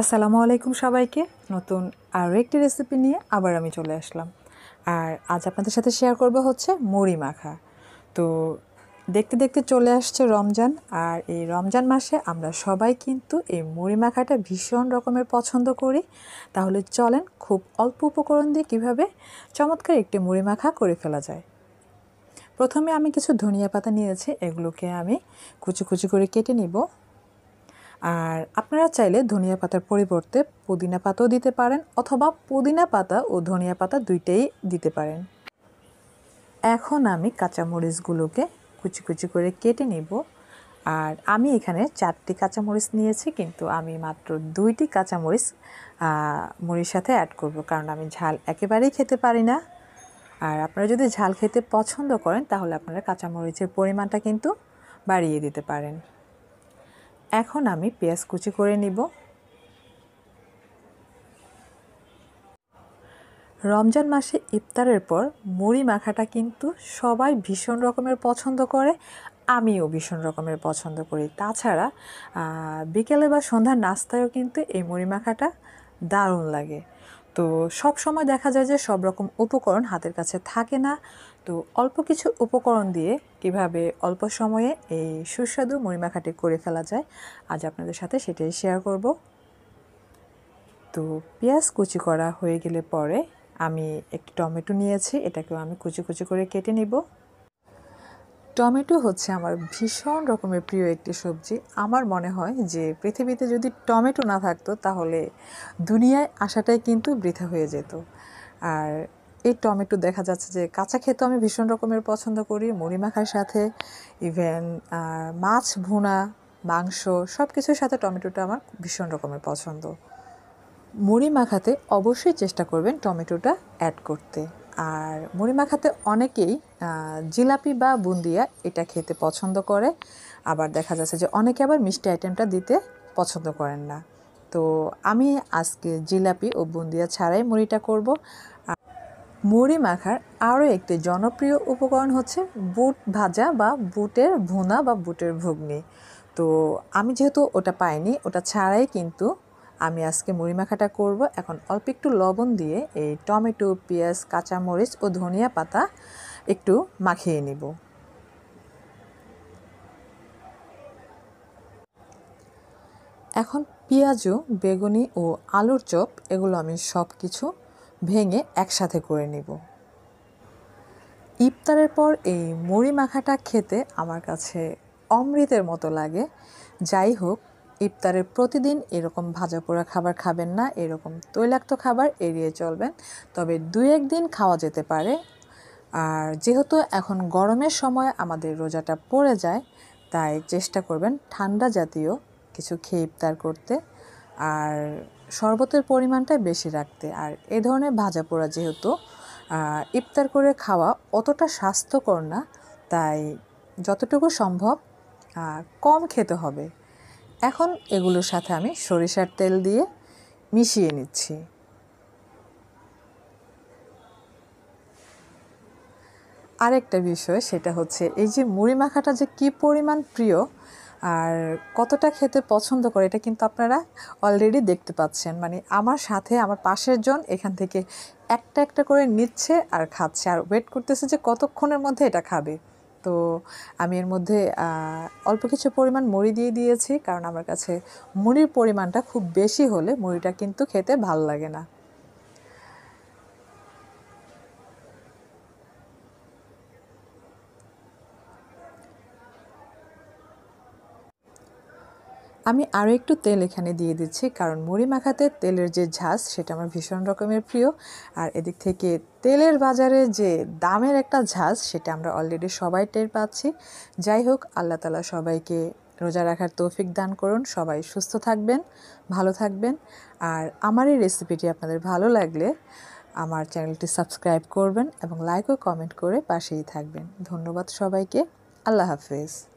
আসসালামু আলাইকুম সবাইকে নতুন আরও একটি রেসিপি নিয়ে আবার আমি চলে আসলাম আর আজ আপনাদের সাথে শেয়ার করব হচ্ছে মুড়ি মাখা তো দেখতে দেখতে চলে আসছে রমজান আর এই রমজান মাসে আমরা সবাই কিন্তু এই মুড়ি মাখাটা ভীষণ রকমের পছন্দ করি তাহলে চলেন খুব অল্প উপকরণ দিয়ে কীভাবে চমৎকার একটি মুড়ি মাখা করে ফেলা যায় প্রথমে আমি কিছু ধনিয়া পাতা নিয়েছি এগুলোকে আমি কুচি কুচি করে কেটে নিব আর আপনারা চাইলে ধনিয়া পাতার পরিবর্তে পুদিনা পাতাও দিতে পারেন অথবা পুদিনা পাতা ও ধনিয়া পাতা দুইটাই দিতে পারেন এখন আমি কাঁচামরিচগুলোকে কুচি কুচি করে কেটে নেব আর আমি এখানে চারটি কাঁচামরিচ নিয়েছি কিন্তু আমি মাত্র দুইটি কাঁচামরিচ মুড়ির সাথে অ্যাড করব কারণ আমি ঝাল একেবারেই খেতে পারি না আর আপনারা যদি ঝাল খেতে পছন্দ করেন তাহলে আপনারা কাঁচামরিচের পরিমাণটা কিন্তু বাড়িয়ে দিতে পারেন এখন আমি পেঁয়াজ কুচি করে নিব রমজান মাসে ইফতারের পর মুড়ি মাখাটা কিন্তু সবাই ভীষণ রকমের পছন্দ করে আমিও ভীষণ রকমের পছন্দ করি তাছাড়া বিকেলে বা সন্ধ্যার নাস্তায়ও কিন্তু এই মুড়ি মাখাটা দারুণ লাগে তো সব সময় দেখা যায় যে সব রকম উপকরণ হাতের কাছে থাকে না তো অল্প কিছু উপকরণ দিয়ে কিভাবে অল্প সময়ে এই সুস্বাদু মরিমাখাটি করে ফেলা যায় আজ আপনাদের সাথে সেটাই শেয়ার করব তো পেঁয়াজ কুচি করা হয়ে গেলে পরে আমি একটি টমেটো নিয়েছি এটাকেও আমি কুচি কুচি করে কেটে নিব টমেটো হচ্ছে আমার ভীষণ রকমের প্রিয় একটি সবজি আমার মনে হয় যে পৃথিবীতে যদি টমেটো না থাকতো তাহলে দুনিয়ায় আসাটাই কিন্তু বৃথা হয়ে যেত আর এই টমেটো দেখা যাচ্ছে যে কাঁচা খেতে আমি ভীষণ রকমের পছন্দ করি মুড়ি মাখার সাথে ইভেন মাছ ভুনা মাংস সব কিছুর সাথে টমেটোটা আমার ভীষণ রকমের পছন্দ মুড়ি মাখাতে অবশ্যই চেষ্টা করবেন টমেটোটা অ্যাড করতে আর মুড়ি মাখাতে অনেকেই জিলাপি বা বুন্দিয়া এটা খেতে পছন্দ করে আবার দেখা যাচ্ছে যে অনেকে আবার মিষ্টি আইটেমটা দিতে পছন্দ করেন না তো আমি আজকে জিলাপি ও বুন্দিয়া ছাড়াই মুড়িটা করব মুড়ি মাখার আরও একটি জনপ্রিয় উপকরণ হচ্ছে বুট ভাজা বা বুটের ভুনা বা বুটের ভুগনি তো আমি যেহেতু ওটা পাইনি ওটা ছাড়াই কিন্তু আমি আজকে মুড়ি মাখাটা করব এখন অল্প একটু লবণ দিয়ে এই টমেটো পেঁয়াজ কাঁচামরিচ ও ধনিয়া পাতা একটু মাখিয়ে নিব এখন পেঁয়াজু বেগুনি ও আলুর চপ এগুলো আমি সব কিছু ভেঙে একসাথে করে নিব ইফতারের পর এই মুড়ি মাখাটা খেতে আমার কাছে অমৃতের মতো লাগে যাই হোক ইফতারের প্রতিদিন এরকম ভাজা পোড়া খাবার খাবেন না এরকম তৈলাক্ত খাবার এড়িয়ে চলবেন তবে দু একদিন খাওয়া যেতে পারে আর যেহেতু এখন গরমের সময় আমাদের রোজাটা পড়ে যায় তাই চেষ্টা করবেন ঠান্ডা জাতীয় কিছু খেয়ে ইফতার করতে আর শরবতের পরিমাণটা বেশি রাখতে আর এ ধরনের ভাজা পোড়া যেহেতু ইফতার করে খাওয়া অতটা স্বাস্থ্যকর না তাই যতটুকু সম্ভব কম খেতে হবে এখন এগুলোর সাথে আমি সরিষার তেল দিয়ে মিশিয়ে নিচ্ছি আরেকটা বিষয় সেটা হচ্ছে এই যে মুড়ি মাখাটা যে কি পরিমাণ প্রিয় আর কতটা খেতে পছন্দ করে এটা কিন্তু আপনারা অলরেডি দেখতে পাচ্ছেন মানে আমার সাথে আমার পাশের জন এখান থেকে একটা একটা করে নিচ্ছে আর খাচ্ছে আর ওয়েট করতেছে যে কতক্ষণের মধ্যে এটা খাবে তো আমি এর মধ্যে অল্প কিছু পরিমাণ মুড়ি দিয়ে দিয়েছি কারণ আমার কাছে মুড়ির পরিমাণটা খুব বেশি হলে মুড়িটা কিন্তু খেতে ভাল লাগে না আমি আরও একটু তেল এখানে দিয়ে দিচ্ছি কারণ মুড়ি মাখাতে তেলের যে ঝাঁজ সেটা আমার ভীষণ রকমের প্রিয় আর এদিক থেকে তেলের বাজারে যে দামের একটা ঝাঁজ সেটা আমরা অলরেডি সবাই টের পাচ্ছি যাই হোক আল্লাহ তালা সবাইকে রোজা রাখার তৌফিক দান করুন সবাই সুস্থ থাকবেন ভালো থাকবেন আর আমার এই রেসিপিটি আপনাদের ভালো লাগলে আমার চ্যানেলটি সাবস্ক্রাইব করবেন এবং লাইক ও কমেন্ট করে পাশেই থাকবেন ধন্যবাদ সবাইকে আল্লাহ হাফেজ